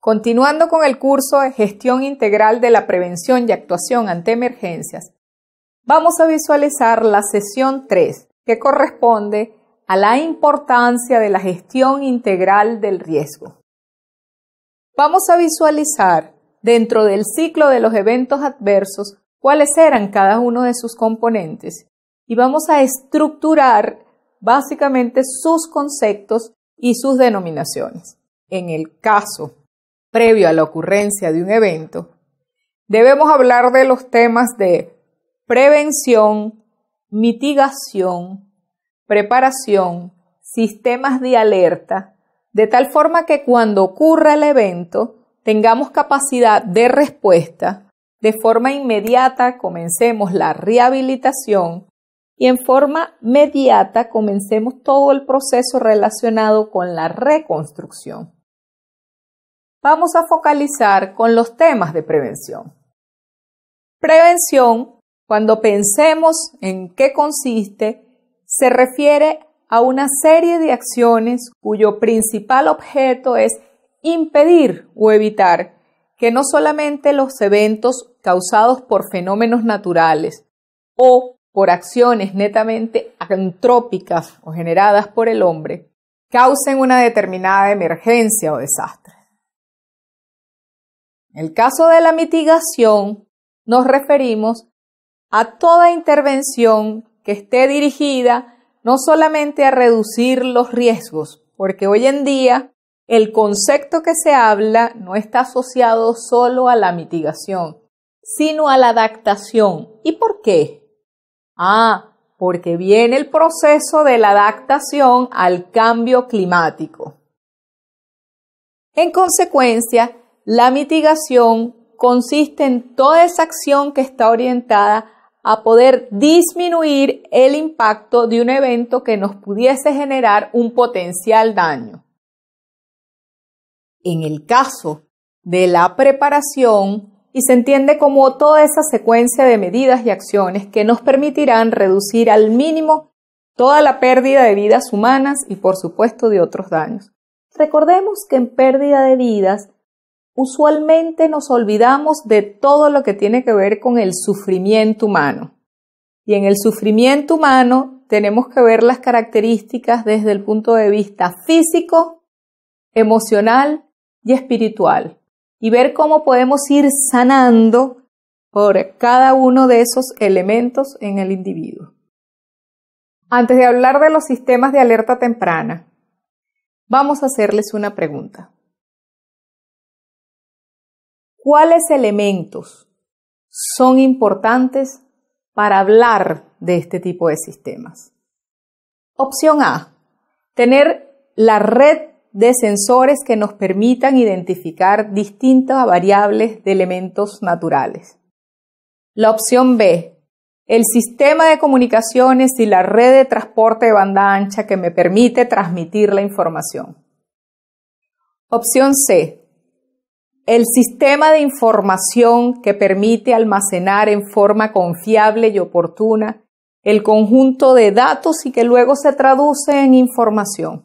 Continuando con el curso de Gestión Integral de la Prevención y Actuación ante Emergencias, vamos a visualizar la sesión 3, que corresponde a la importancia de la gestión integral del riesgo. Vamos a visualizar dentro del ciclo de los eventos adversos cuáles eran cada uno de sus componentes y vamos a estructurar básicamente sus conceptos y sus denominaciones en el caso previo a la ocurrencia de un evento, debemos hablar de los temas de prevención, mitigación, preparación, sistemas de alerta, de tal forma que cuando ocurra el evento tengamos capacidad de respuesta, de forma inmediata comencemos la rehabilitación y en forma mediata comencemos todo el proceso relacionado con la reconstrucción vamos a focalizar con los temas de prevención. Prevención, cuando pensemos en qué consiste, se refiere a una serie de acciones cuyo principal objeto es impedir o evitar que no solamente los eventos causados por fenómenos naturales o por acciones netamente antrópicas o generadas por el hombre causen una determinada emergencia o desastre en el caso de la mitigación, nos referimos a toda intervención que esté dirigida no solamente a reducir los riesgos, porque hoy en día el concepto que se habla no está asociado solo a la mitigación, sino a la adaptación. ¿Y por qué? Ah, porque viene el proceso de la adaptación al cambio climático. En consecuencia, la mitigación consiste en toda esa acción que está orientada a poder disminuir el impacto de un evento que nos pudiese generar un potencial daño. En el caso de la preparación, y se entiende como toda esa secuencia de medidas y acciones que nos permitirán reducir al mínimo toda la pérdida de vidas humanas y por supuesto de otros daños. Recordemos que en pérdida de vidas usualmente nos olvidamos de todo lo que tiene que ver con el sufrimiento humano. Y en el sufrimiento humano tenemos que ver las características desde el punto de vista físico, emocional y espiritual. Y ver cómo podemos ir sanando por cada uno de esos elementos en el individuo. Antes de hablar de los sistemas de alerta temprana, vamos a hacerles una pregunta. ¿Cuáles elementos son importantes para hablar de este tipo de sistemas? Opción A, tener la red de sensores que nos permitan identificar distintas variables de elementos naturales. La opción B, el sistema de comunicaciones y la red de transporte de banda ancha que me permite transmitir la información. Opción C, el sistema de información que permite almacenar en forma confiable y oportuna el conjunto de datos y que luego se traduce en información.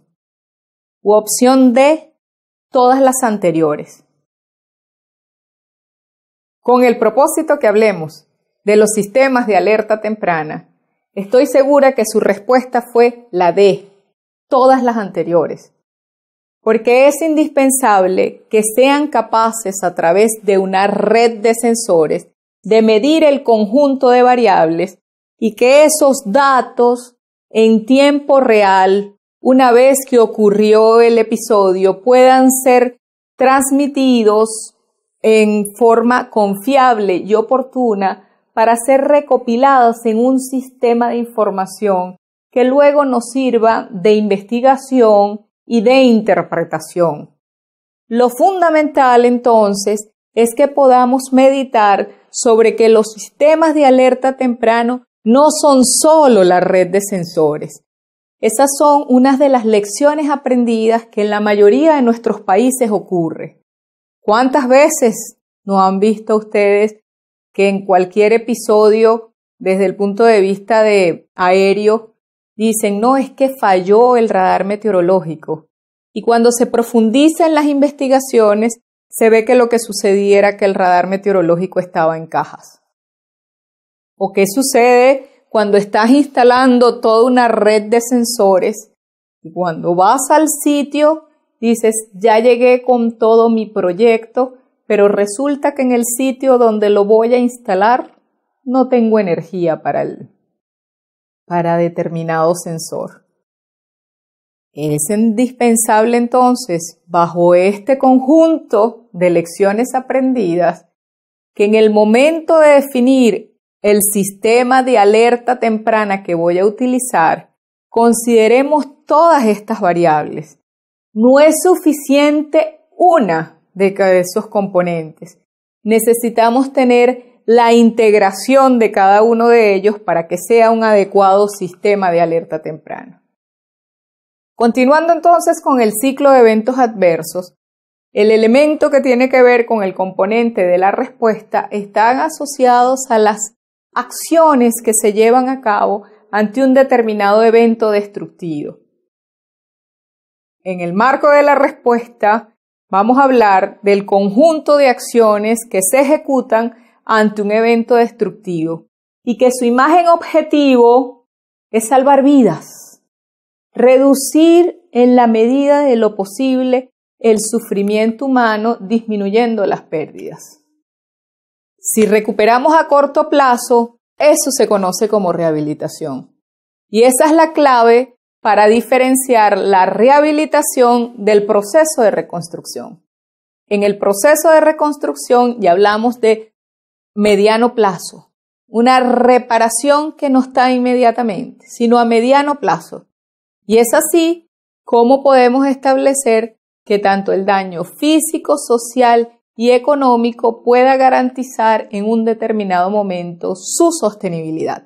U opción D, todas las anteriores. Con el propósito que hablemos de los sistemas de alerta temprana, estoy segura que su respuesta fue la D, todas las anteriores porque es indispensable que sean capaces a través de una red de sensores de medir el conjunto de variables y que esos datos en tiempo real, una vez que ocurrió el episodio, puedan ser transmitidos en forma confiable y oportuna para ser recopilados en un sistema de información que luego nos sirva de investigación y de interpretación. Lo fundamental entonces es que podamos meditar sobre que los sistemas de alerta temprano no son solo la red de sensores. Esas son unas de las lecciones aprendidas que en la mayoría de nuestros países ocurre. ¿Cuántas veces no han visto ustedes que en cualquier episodio, desde el punto de vista de aéreo, dicen, no, es que falló el radar meteorológico. Y cuando se profundiza en las investigaciones, se ve que lo que sucediera era que el radar meteorológico estaba en cajas. ¿O qué sucede cuando estás instalando toda una red de sensores y cuando vas al sitio dices, ya llegué con todo mi proyecto, pero resulta que en el sitio donde lo voy a instalar no tengo energía para él? para determinado sensor. Es indispensable entonces, bajo este conjunto de lecciones aprendidas, que en el momento de definir el sistema de alerta temprana que voy a utilizar, consideremos todas estas variables. No es suficiente una de cada esos componentes. Necesitamos tener la integración de cada uno de ellos para que sea un adecuado sistema de alerta temprana. Continuando entonces con el ciclo de eventos adversos, el elemento que tiene que ver con el componente de la respuesta están asociados a las acciones que se llevan a cabo ante un determinado evento destructivo. En el marco de la respuesta, vamos a hablar del conjunto de acciones que se ejecutan ante un evento destructivo y que su imagen objetivo es salvar vidas, reducir en la medida de lo posible el sufrimiento humano disminuyendo las pérdidas. Si recuperamos a corto plazo, eso se conoce como rehabilitación. Y esa es la clave para diferenciar la rehabilitación del proceso de reconstrucción. En el proceso de reconstrucción ya hablamos de mediano plazo, una reparación que no está inmediatamente, sino a mediano plazo. Y es así como podemos establecer que tanto el daño físico, social y económico pueda garantizar en un determinado momento su sostenibilidad.